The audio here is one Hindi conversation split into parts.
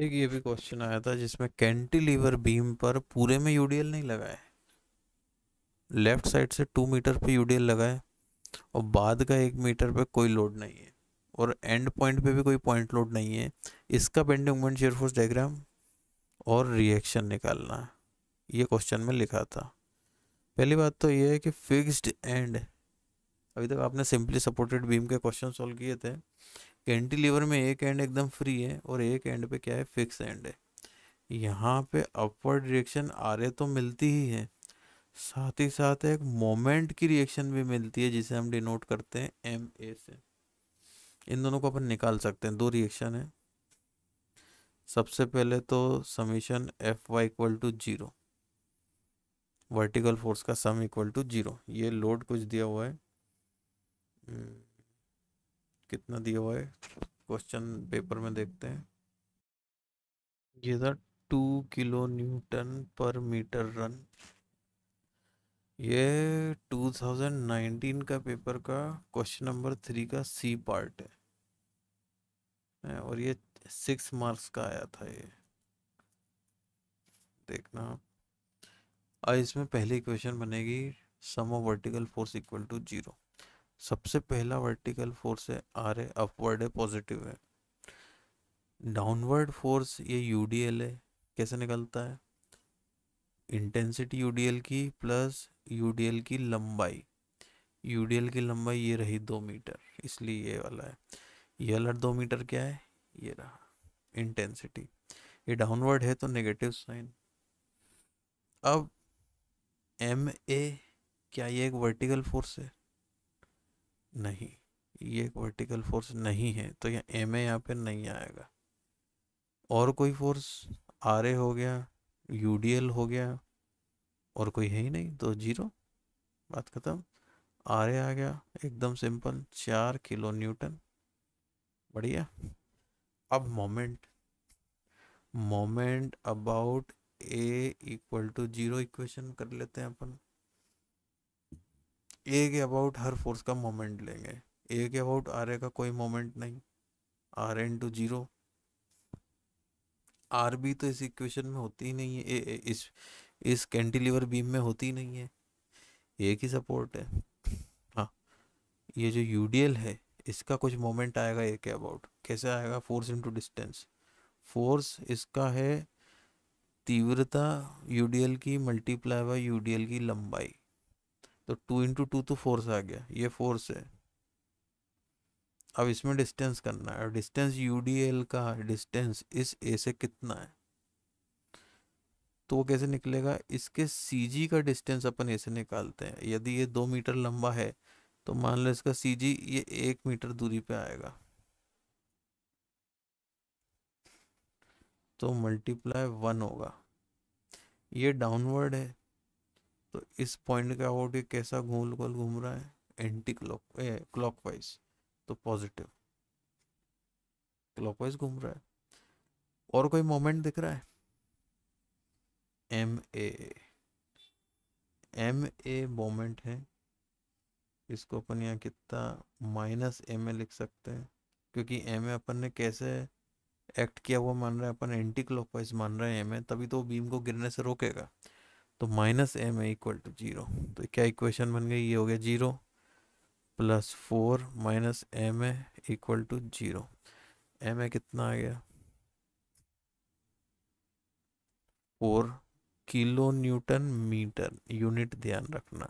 एक ये भी क्वेश्चन आया था जिसमें कैंटिलीवर बीम पर पूरे में यूडीएल नहीं लगाए लेफ्ट साइड से टू मीटर पे यूडीएल लगाए और बाद का एक मीटर पे कोई लोड नहीं है और एंड पॉइंट पे भी कोई पॉइंट लोड नहीं है इसका bending moment shear force diagram और रिएक्शन निकालना ये क्वेश्चन में लिखा था पहली बात तो ये है कि फिक्स्ड एंड अभी तक आपने सिंपली सपोर्टेड बीम के क्वेश्चन सॉल्व किए थे कैंटिलीवर में एक एंड एकदम फ्री है और एक एंड पे क्या है फिक्स एंड है यहाँ पे अपवर्ड रिएक्शन आर तो मिलती ही है साथ ही साथ एक मोमेंट की रिएक्शन भी मिलती है जिसे हम डिनोट करते हैं एम ए से इन दोनों को अपन निकाल सकते हैं दो रिएक्शन है सबसे पहले तो summation F Y equal to zero vertical force का सम इक्वल टू जीरो ये लोड कुछ दिया हुआ है हम्म। कितना दिया हुआ है क्वेश्चन पेपर में देखते हैं ये था two kilo newton per meter run ये 2019 का पेपर का क्वेश्चन नंबर थ्री का सी पार्ट है और ये सिक्स मार्क्स का आया था ये देखना आप इसमें पहली क्वेश्चन बनेगी sum of vertical force equal to zero सबसे पहला वर्टिकल फोर्स है आर है अपवर्ड है पॉजिटिव है डाउनवर्ड फोर्स ये यू डी एल है कैसे निकलता है इंटेंसिटी यू डी एल की प्लस यू डी एल की लंबाई यू डी एल की लंबाई ये रही दो मीटर इसलिए ये वाला है ये वाला दो मीटर क्या है ये रहा इंटेंसिटी ये डाउनवर्ड है तो नेगेटिव साइन अब एम ए क्या ये एक वर्टिकल फोर्स है नहीं ये एक वर्टिकल फोर्स नहीं है तो यहाँ एम ए यहाँ पर नहीं आएगा और कोई फोर्स आर ए हो गया यू डी एल हो गया और कोई है ही नहीं तो जीरो बात खत्म आर ए आ गया एकदम सिंपल चार किलो न्यूटन बढ़िया अब moment moment about A equal to zero equation कर लेते हैं अपन ए के अबाउट हर फोर्स का मोमेंट लेंगे ए के अबाउट आर ए का कोई मोमेंट नहीं R into zero R B तो इस इक्वेशन में होती ही नहीं है ए, ए, इस इस कैंटिलीवर बीम में होती ही नहीं है एक ही सपोर्ट है हाँ ये जो यू डी एल है इसका कुछ मोमेंट आएगा ए के अबाउट कैसे आएगा फोर्स इंटू डिस्टेंस फोर्स इसका है तीव्रता यू डी एल की multiply by U D L की लंबाई तो टू इंटू टू तो फोर्स आ गया ये फोर्स है अब इसमें डिस्टेंस करना है डिस्टेंस यू डी एल का डिस्टेंस इस ए से कितना है तो वो कैसे निकलेगा इसके सी जी का डिस्टेंस अपन ऐसे निकालते हैं यदि ये दो मीटर लंबा है तो मान लो इसका सी जी ये एक मीटर दूरी पे आएगा तो मल्टीप्लाई वन होगा ये डाउनवर्ड है तो इस पॉइंट का अबाउट ये कैसा गोल गोल घूम रहा है एंटी क्लॉक क्लॉक वाइज तो पॉजिटिव क्लॉकवाइज घूम रहा है और कोई मोमेंट दिख रहा है M A M A moment है इसको अपन यहाँ कितना माइनस एम ए लिख सकते हैं क्योंकि एम ए अपन ने कैसे एक्ट किया हुआ मान रहा है अपन एंटी क्लॉकवाइज मान रहे हैं एम ए तभी तो बीम को गिरने से रोकेगा तो minus M A equal to zero तो क्या इक्वेशन बन गई ये हो गया zero plus four minus M A equal to zero M A कितना आ गया four kilo newton meter unit ध्यान रखना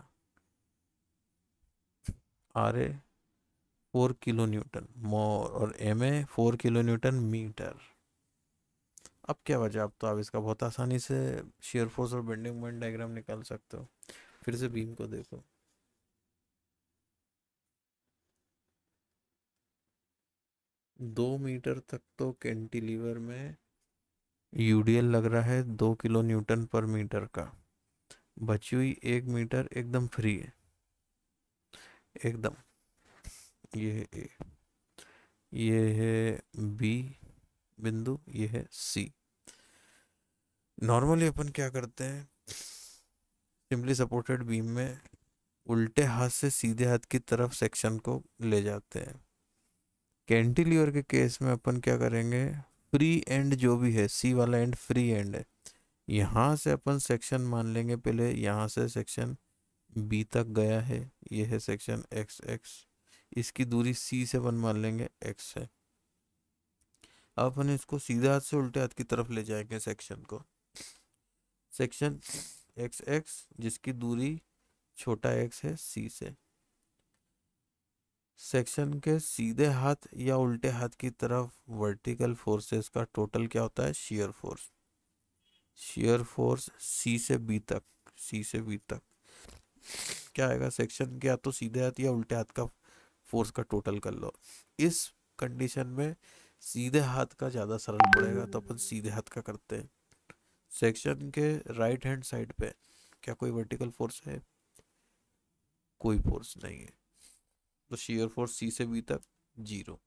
R A four kilo newton more और M A four kilo newton meter अब क्या वजह अब तो आप इसका बहुत आसानी से शेयर फोर्स और बेंडिंग मोमेंट डायग्राम निकाल सकते हो फिर से बीम को देखो दो मीटर तक तो कैंटिलीवर में यूडीएल लग रहा है दो किलो न्यूटन पर मीटर का बची हुई एक मीटर एकदम फ्री है एकदम ये है ए ये है बी बिंदु ये है सी नॉर्मली अपन क्या करते हैं सिंपली सपोर्टेड बीम में उल्टे हाथ से सीधे हाथ की तरफ सेक्शन को ले जाते हैं कैंटिलीवर के केस में अपन क्या करेंगे फ्री एंड जो भी है सी वाला एंड फ्री एंड है यहाँ से अपन सेक्शन मान लेंगे पहले यहाँ से सेक्शन बी तक गया है यह है सेक्शन एक्स एक्स इसकी दूरी सी से अपन मान लेंगे एक्स है अपन इसको सीधे हाथ से उल्टे हाथ की तरफ ले जाएंगे सेक्शन को सेक्शन एक्स एक्स जिसकी दूरी छोटा एक्स है सी से सेक्शन के सीधे हाथ या उल्टे हाथ की तरफ वर्टिकल फोर्सेस का टोटल क्या होता है shear force shear force C से बी तक सी से बी तक क्या आएगा सेक्शन के या तो सीधे हाथ या उल्टे हाथ का फोर्स का टोटल कर लो इस कंडीशन में सीधे हाथ का ज़्यादा सरल पड़ेगा तो अपन सीधे हाथ का करते हैं सेक्शन के राइट हैंड साइड पे क्या कोई वर्टिकल फोर्स है कोई फोर्स नहीं है तो शेयर फोर्स सी से बी तक जीरो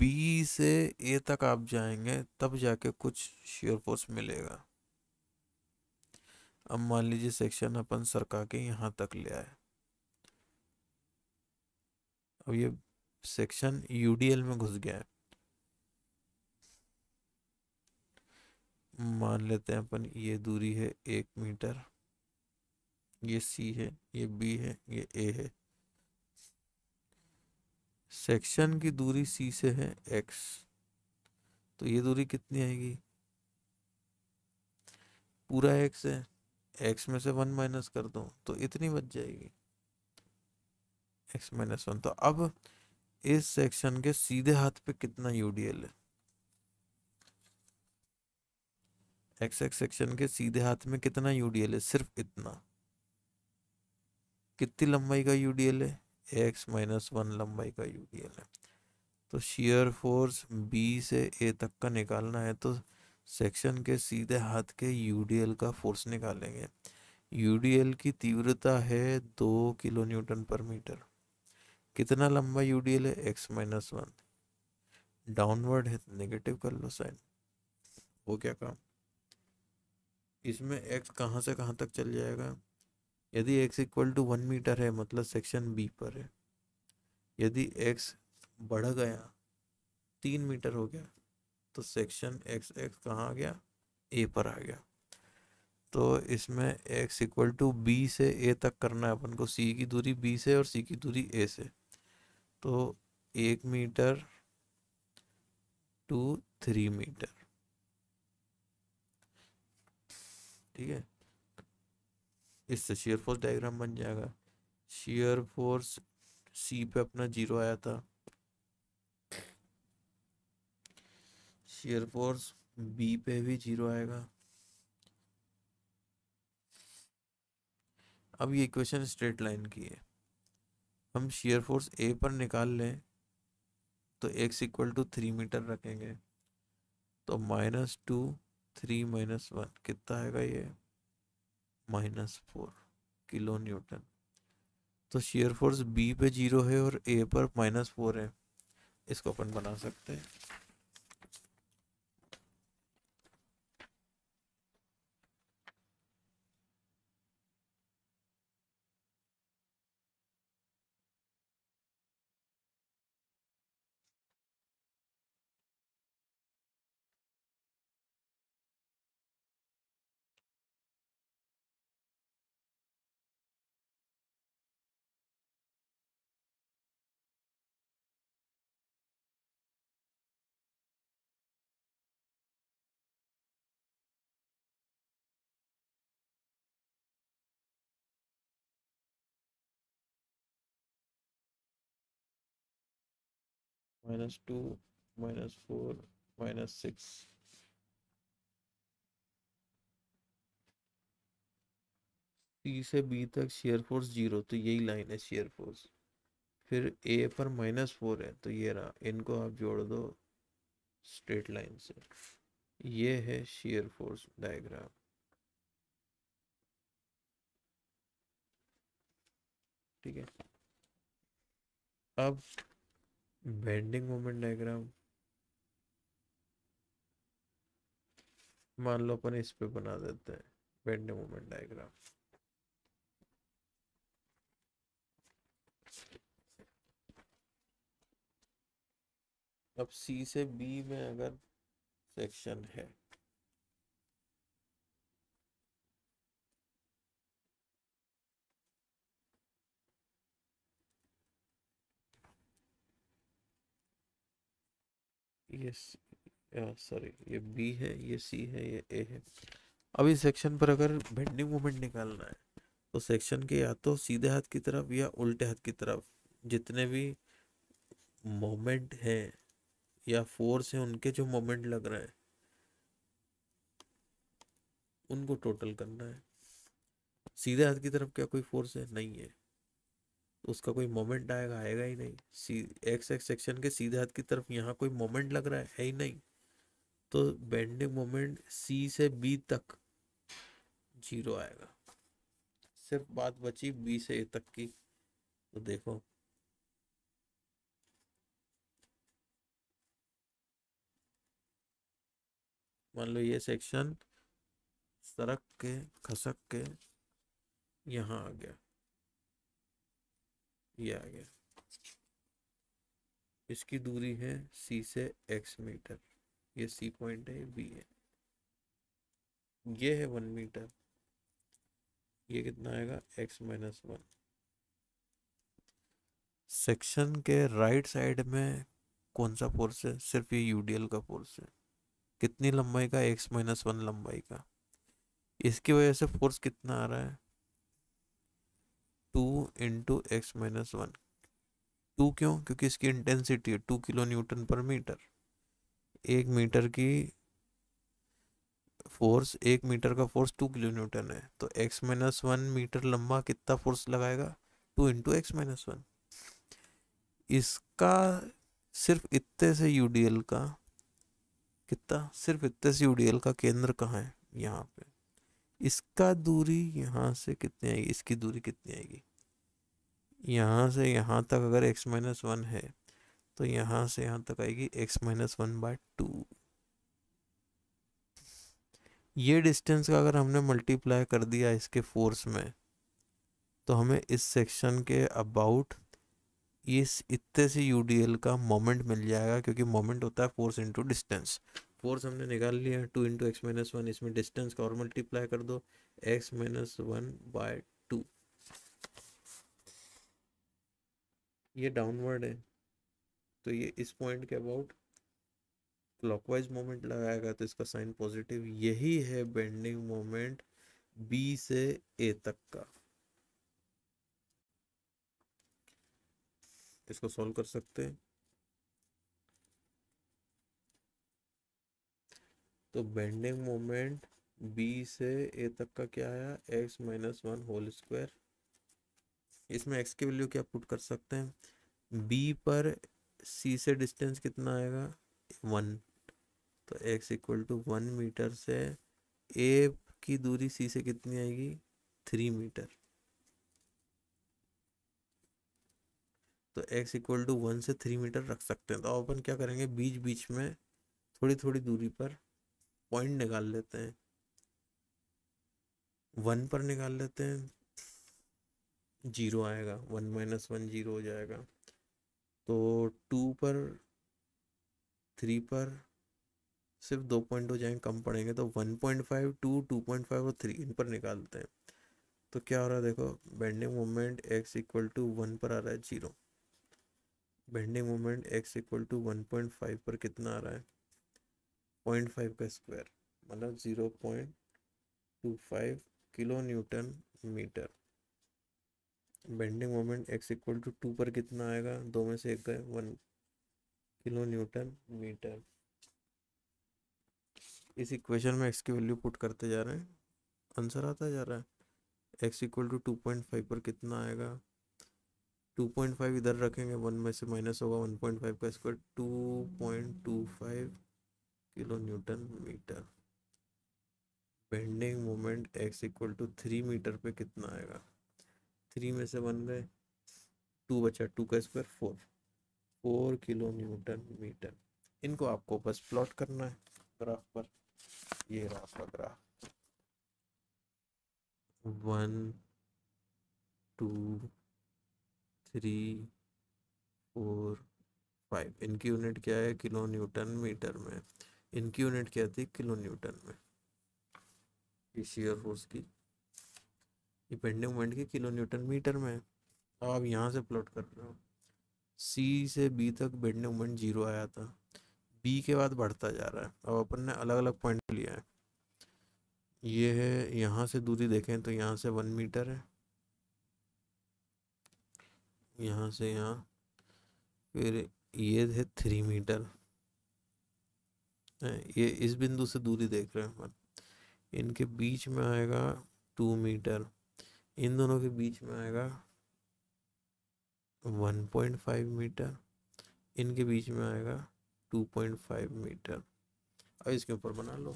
बी से ए तक आप जाएंगे तब जाके कुछ शेयर फोर्स मिलेगा अब मान लीजिए सेक्शन अपन सरका के यहां तक ले आए अब ये सेक्शन यूडीएल में घुस गया है मान लेते हैं अपन ये दूरी है एक मीटर ये सी है ये बी है ये ए है सेक्शन की दूरी सी से है एक्स तो ये दूरी कितनी आएगी पूरा एक्स है एक्स में से वन माइनस कर दो तो इतनी बच जाएगी एक्स माइनस वन तो अब इस सेक्शन के सीधे हाथ पे कितना यूडीएल है एक्स एक्स सेक्शन के सीधे हाथ में कितना यूडीएल है सिर्फ इतना कितनी लंबाई का यूडीएल है एक्स माइनस वन लंबाई का यूडीएल है तो shear फोर्स बी से ए तक का निकालना है तो सेक्शन के सीधे हाथ के यूडीएल का फोर्स निकालेंगे यूडीएल की तीव्रता है दो किलो न्यूटन पर मीटर कितना लंबा यूडीएल है एक्स माइनस वन डाउनवर्ड है नेगेटिव कर लो साइन हो क्या काम इसमें एक्स कहाँ से कहाँ तक चल जाएगा यदि X equal to one meter है मतलब सेक्शन बी पर है यदि एक्स बढ़ गया तीन मीटर हो गया तो सेक्शन एक्स एक्स कहाँ आ गया ए पर आ गया तो इसमें एक्स इक्वल टू बी से ए तक करना है अपन को सी की दूरी बी से और सी की दूरी ए से तो एक मीटर टू थ्री मीटर ठीक है इससे शेयर फोर्स डायग्राम बन जाएगा शेयर फोर्स सी पे अपना जीरो आया था शेयर फोर्स बी पे भी जीरो आएगा अब ये इक्वेशन स्ट्रेट लाइन की है हम शेयर फोर्स ए पर निकाल लें तो X equal to three meter रखेंगे तो minus two three minus one कितना आएगा ये माइनस फोर किलो न्यूटन तो शेयर फोर्स बी पे जीरो है और ए पर माइनस फोर है इसको अपन बना सकते हैं minus 2 minus 4 minus 6 सी से बी तक शेयर फोर्स जीरो तो यही लाइन है शेयर फोर्स फिर ए पर माइनस फोर है तो ये रहा इनको आप जोड़ दो स्ट्रेट लाइन से ये है शेयर फोर्स डायग्राम ठीक है अब बेंडिंग मोमेंट डायग्राम मान लो अपन इस पे बना देते हैं बेंडिंग मोमेंट डायग्राम अब सी से बी में अगर सेक्शन है ये सॉरी ये बी है ये सी है ये ए है अब इस सेक्शन पर अगर बेंडिंग मोमेंट निकालना है तो सेक्शन के या तो सीधे हाथ की तरफ या उल्टे हाथ की तरफ जितने भी मोमेंट हैं या फोर्स हैं उनके जो मोमेंट लग रहे हैं उनको टोटल करना है सीधे हाथ की तरफ क्या कोई फोर्स है नहीं है उसका कोई मोमेंट आएगा आएगा ही नहीं सी एक्स एक्स सेक्शन के सीधे हाथ की तरफ यहाँ कोई मोमेंट लग रहा है, है ही नहीं तो बेंडिंग मोमेंट सी से बी तक जीरो आएगा सिर्फ बात बची बी से ए तक की तो देखो मान लो ये सेक्शन सरक के खसक के यहाँ आ गया ये आ गया इसकी दूरी है सी से एक्स मीटर ये सी पॉइंट है बी है ये है वन मीटर ये कितना आएगा एक्स माइनस वन सेक्शन के राइट right साइड में कौन सा फोर्स है सिर्फ ये यूडीएल का फोर्स है कितनी लंबाई का एक्स माइनस वन लंबाई का इसकी वजह से फोर्स कितना आ रहा है two into X minus one two क्यों क्योंकि इसकी इंटेंसिटी है two kilo newton per meter एक मीटर की फोर्स एक मीटर का फोर्स टू किलो न्यूटन है तो एक्स माइनस वन मीटर लंबा कितना फोर्स लगाएगा two into X minus one इसका सिर्फ इतने से यूडीएल का कितना सिर्फ इतने से यूडीएल का केंद्र कहाँ है यहाँ पे इसका दूरी यहाँ से कितनी आएगी इसकी दूरी कितनी आएगी यहाँ से यहाँ तक अगर x माइनस वन है तो यहाँ से यहाँ तक आएगी x minus one by two ये डिस्टेंस का अगर हमने मल्टीप्लाई कर दिया इसके फोर्स में तो हमें इस सेक्शन के अबाउट इस इतने से यूडीएल का मोमेंट मिल जाएगा क्योंकि मोमेंट होता है फोर्स इनटू डिस्टेंस फोर्स हमने निकाल लिया two into X minus one इसमें डिस्टेंस का और मल्टीप्लाई कर दो X minus one by two ये डाउनवर्ड है तो ये इस पॉइंट के अबाउट क्लॉकवाइज मोमेंट लगाएगा तो इसका साइन पॉजिटिव यही है बेंडिंग मोमेंट बी से ए तक का इसको सॉल्व कर सकते हैं तो बेंडिंग मोमेंट बी से ए तक का क्या आया X minus one whole square इसमें एक्स की वैल्यू क्या पुट कर सकते हैं बी पर सी से डिस्टेंस कितना आएगा वन तो X equal to one meter से ए की दूरी सी से कितनी आएगी थ्री मीटर तो एक्स इक्वल टू वन से थ्री मीटर रख सकते हैं तो अपन क्या करेंगे बीच बीच में थोड़ी थोड़ी दूरी पर पॉइंट निकाल लेते हैं वन पर निकाल लेते हैं जीरो आएगा वन माइनस वन जीरो हो जाएगा तो टू पर थ्री पर सिर्फ दो पॉइंट हो जाएंगे कम पड़ेंगे तो one point five two two point five और थ्री इन पर निकालते हैं तो क्या हो रहा है देखो bending moment X equal to one पर आ रहा है zero bending moment X equal to one point five पर कितना आ रहा है पॉइंट फाइव का स्क्वायर मतलब zero point two five kilo newton meter bending moment X equal to two पर कितना आएगा दो में से एक गए वन किलो न्यूटन मीटर इस इक्वेशन में एक्स की वैल्यू पुट करते जा रहे हैं आंसर आता जा रहा है X equal to two point five पर कितना आएगा टू पॉइंट फाइव इधर रखेंगे वन में से माइनस होगा वन पॉइंट फाइव का square two point two five kilo newton meter bending moment X equal to three meter पे कितना आएगा थ्री में से वन गए टू बचा टू का square four four kilo newton meter इनको आपको बस प्लॉट करना है ग्राफ पर ये रहा आपका graph one two three four five इनकी यूनिट क्या है किलो न्यूटन मीटर में इनकी यूनिट क्या थी किलो न्यूटन में ये शीयर फोर्स की ये बेंडिंग मोमेंट की किलो न्यूटन मीटर में अब आप यहाँ से प्लॉट कर रहे हो सी से बी तक बेंडिंग मोमेंट जीरो आया था बी के बाद बढ़ता जा रहा है अब अपन ने अलग अलग पॉइंट लिया है ये है यहाँ से दूरी देखें तो यहाँ से वन मीटर है यहाँ से यहाँ फिर ये थे थ्री मीटर ये इस बिंदु से दूरी देख रहे हैं अपन इनके बीच में आएगा टू मीटर इन दोनों के बीच में आएगा वन पॉइंट फाइव मीटर इनके बीच में आएगा टू पॉइंट फाइव मीटर अब इसके ऊपर बना लो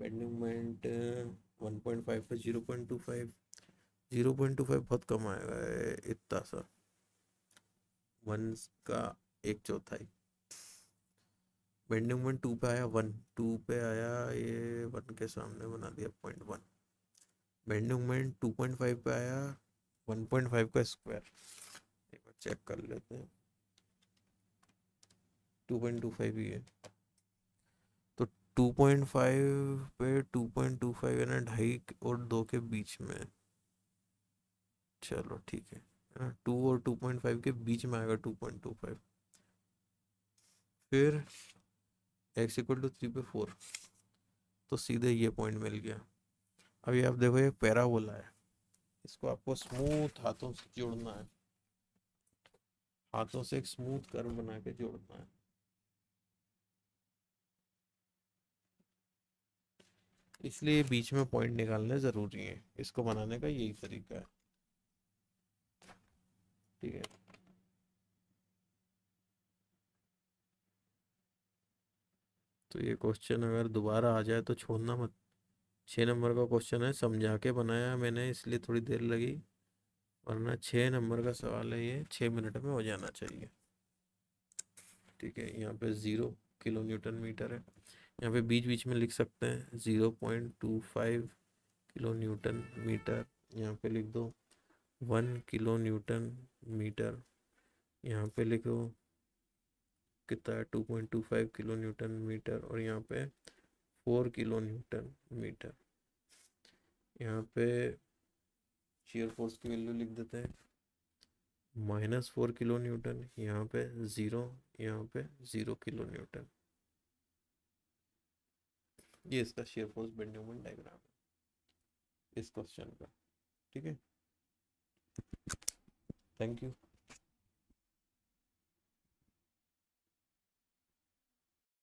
bending moment one point five पर zero point two five zero point two five बहुत कम आएगा इतना सा वन का एक चौथाई बेंडिंग मोमेंट टू पे आया वन टू पे आया ये वन के सामने बना दिया point one bending moment two point five पे आया वन पॉइंट फाइव का स्क्वायर एक बार चेक कर लेते हैं टू पॉइंट टू फाइव ही है तो टू पॉइंट फाइव पे टू पॉइंट टू फाइव है ना ढाई और दो के बीच में चलो ठीक है ना हाँ, टू और टू पॉइंट फाइव के बीच में आएगा टू पॉइंट टू फाइव फिर एक्स इक्वल टू थ्री पे फोर तो सीधे ये पॉइंट मिल गया अभी आप देखो ये पैराबोला है इसको आपको स्मूथ हाथों से जोड़ना है हाथों से एक स्मूथ कर्व बना के जोड़ना है इसलिए बीच में पॉइंट निकालने ज़रूरी है इसको बनाने का यही तरीका है ठीक है तो ये क्वेश्चन अगर दोबारा आ जाए तो छोड़ना मत छः नंबर का क्वेश्चन है समझा के बनाया मैंने इसलिए थोड़ी देर लगी वरना छः नंबर का सवाल है ये छः मिनट में हो जाना चाहिए ठीक है यहाँ पे ज़ीरो किलो न्यूटन मीटर है यहाँ पे बीच बीच में लिख सकते हैं zero point two five kilo newton meter यहाँ पे लिख दो वन किलो न्यूटन मीटर यहाँ पे लिखो कितना है two two point five kilo newton meter और यहाँ पे फोर किलो न्यूटन मीटर यहाँ पे शेयर फोर्स की वैल्यू लिख देते हैं माइनस फोर किलो न्यूटन यहाँ पे ज़ीरो यहाँ पे ज़ीरो किलो न्यूटन ये इसका shear force bending moment diagram है इस क्वेश्चन का ठीक है थैंक यू